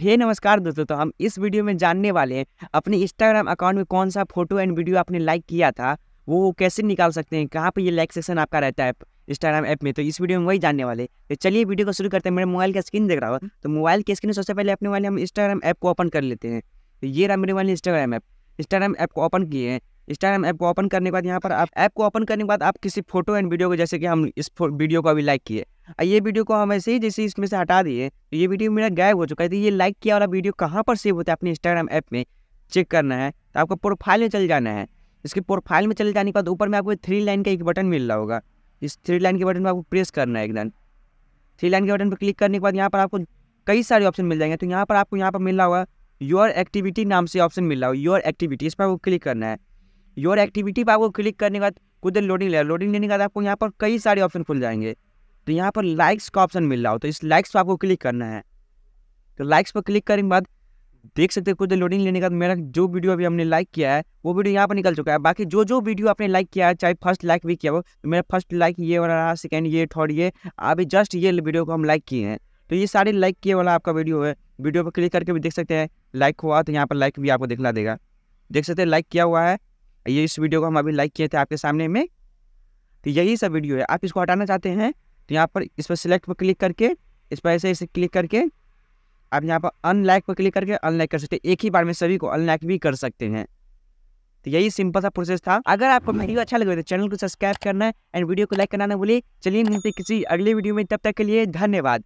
हे नमस्कार दोस्तों तो हम इस वीडियो में जानने वाले हैं अपने इंस्टाग्राम अकाउंट में कौन सा फोटो एंड वीडियो आपने लाइक किया था वो कैसे निकाल सकते हैं कहाँ पर ये लाइक सेक्शन आपका रहता है इंस्टाग्राम ऐप में तो इस वीडियो में वही जानने वाले तो चलिए वीडियो को शुरू करते हैं मेरे मोबाइल का स्क्रीन देख रहा हो तो मोबाइल के स्क्रीन सबसे पहले अपने वाले हम इंस्टाग्राम ऐप को ओपन कर लेते हैं तो ये रहा मेरे वाले इंस्टाग्राम ऐप इंस्टाग्राम ऐप को ओपन किए हैं इंस्टाग्राम ऐप को ओपन करने के बाद यहाँ पर आप ऐप को ओपन करने के बाद आप किसी फोटो एंड वीडियो को जैसे कि हम इस वीडियो को अभी लाइक किए ये वीडियो को हम ऐसे ही जैसे इसमें से हटा दिए तो ये वीडियो मेरा गायब हो चुका है तो ये लाइक किया वाला वीडियो कहाँ पर सेव होता है अपने इंस्टाग्राम ऐप में चेक करना है तो आपको प्रोफाइल में चले जाना है इसके प्रोफाइल में चले जाने के बाद ऊपर में आपको थ्री लाइन का एक बटन मिल रहा होगा इस थ्री लाइन के बटन पर आपको प्रेस करना है एकदम थ्री लाइन के बटन पर क्लिक करने के बाद यहाँ पर आपको कई सारे ऑप्शन मिल जाएंगे तो यहाँ पर आपको यहाँ पर मिल रहा होगा योर एक्टिविटी नाम से ऑप्शन मिल रहा होगा योर एक्टिविटी इस पर आपको क्लिक करना है योर एक्टिविटी पर आपको क्लिक करने के बाद कुछ देर लोडिंग लेगा लोडिंग लेने के बाद आपको यहाँ पर कई सारे ऑप्शन खुल जाएंगे तो यहाँ पर लाइक्स का ऑप्शन मिल रहा हो तो इस लाइक्स पर आपको क्लिक करना है तो लाइक्स पर क्लिक करने के बाद देख सकते हैं कुछ लोडिंग लेने के बाद मेरा जो वीडियो अभी हमने लाइक किया है वो वीडियो यहाँ पर निकल चुका है बाकी जो जो वीडियो आपने लाइक किया है चाहे फर्स्ट लाइक भी किया हो तो मेरा फर्स्ट लाइक ये वाला रहा सेकेंड ये थर्ड ये अभी जस्ट ये वीडियो को हम लाइक किए हैं तो ये सारे लाइक किए वाला आपका वीडियो है वीडियो पर क्लिक करके भी देख सकते हैं लाइक हुआ तो यहाँ पर लाइक भी आपको दिखला देगा देख सकते हैं लाइक किया हुआ है ये इस वीडियो को हम अभी लाइक किए थे आपके सामने में तो यही सब वीडियो है आप इसको हटाना चाहते हैं तो यहाँ पर इस पर सिलेक्ट पर क्लिक करके इस पर ऐसे ऐसे क्लिक करके आप यहाँ पर अनलाइक पर क्लिक करके अनलाइक कर सकते हैं एक ही बार में सभी को अनलाइक भी कर सकते हैं तो यही सिंपल सा प्रोसेस था अगर आपको वीडियो अच्छा लगे तो चैनल को सब्सक्राइब करना है एंड वीडियो को लाइक करना ना भूलिए चलिए मिलते किसी अगले वीडियो में तब तक के लिए धन्यवाद